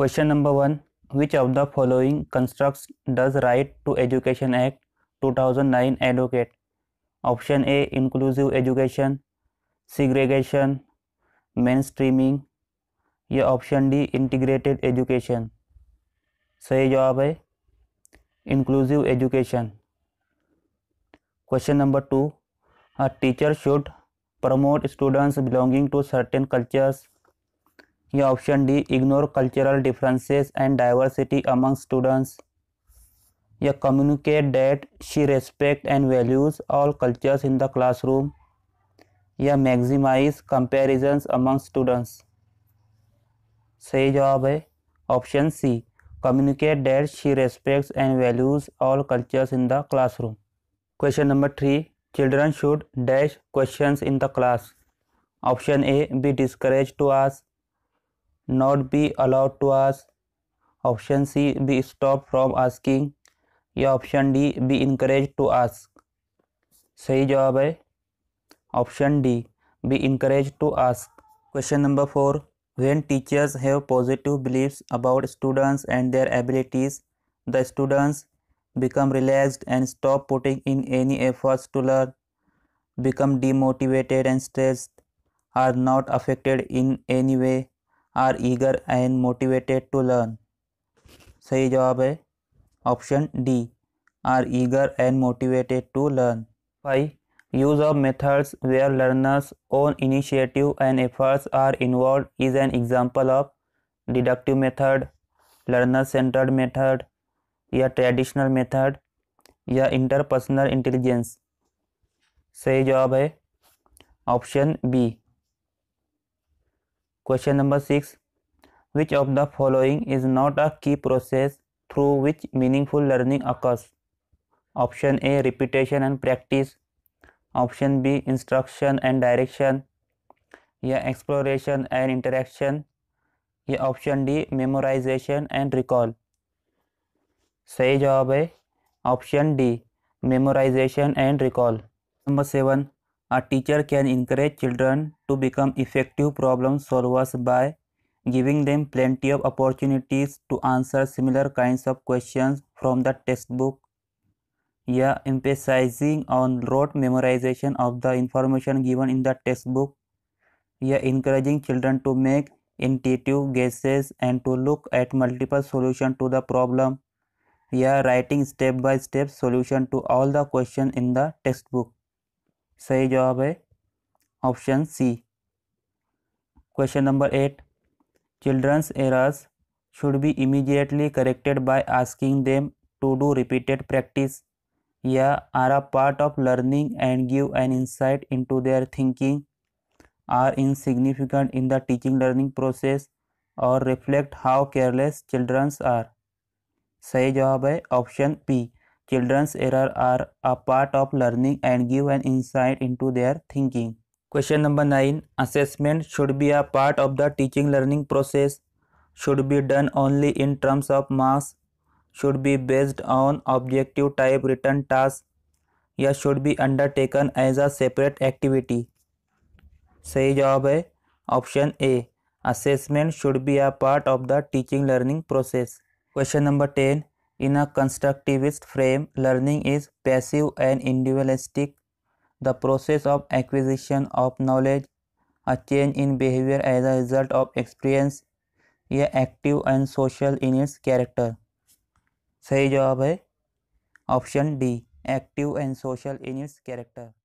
Question number one which of the following construct does right to education act 2009 advocate option A inclusive education segregation mainstreaming या option D integrated education सही जवाब है inclusive education question number two a teacher should promote students belonging to certain cultures या option D ignore cultural differences and diversity among students या communicate that she respect and values all cultures in the classroom या maximise comparison among students सही जवाब है option C communicate that she respect and values all cultures in the classroom question number three children should dash question in the class option A be discourage to ask not be allowed to ask option c be stopped from asking या option D be encouraged to ask. सही जवाब है option D be encouraged to ask. Question number four. when teachers have positive beliefs about students and their abilities the students become relaxed and stop putting in any efforts to learn become demotivated and stressed are not affected in any way are eager and motivated to learn सही जवाब है option D are eager and motivated to learn five use of methods where learners own initiative and efforts are involve is an example of deductive method learner centred method या traditional method या interpersonal intelligence सही जवाब है option B question number six which of the following is not a key process through which meaningful learning occurs option A repetition and practice option B instruction and direction या exploration and interaction या option D memorisation and recall सही जवाब है option D memorisation and recall number seven A teacher can encourage children to become effective problem solvers by giving them plenty of opportunities to answer similar kinds of questions from the textbook. Yeah, emphasizing on rote memorization of the information given in the textbook. Yeah, encouraging children to make intuitive guesses and to look at multiple solutions to the problem. Yeah, writing step by step solution to all the questions in the textbook. सही जवाब है option C question number eight childrens errors should be immediately corrected by asking them to do repeated practice या are a part of learning and give an insight into their thinking are insignificant in the teaching learning process और reflect how careless childrens are सही जवाब है option B childrens error are a part of learning and give an insight into their thinking question number nine assessment should be a part of the teaching learning process should be done only in terms of marks should be based on objective type written task या should be undertaken as a separate activity सही जवाब है option A assessment should be a part of the teaching learning process question number ten In a constructivist frame, learning is passive and individualistic, the process of acquisition of knowledge, a change in behavior as a result of experience, is active and social in its character. सही जवाब है option D active and social in its character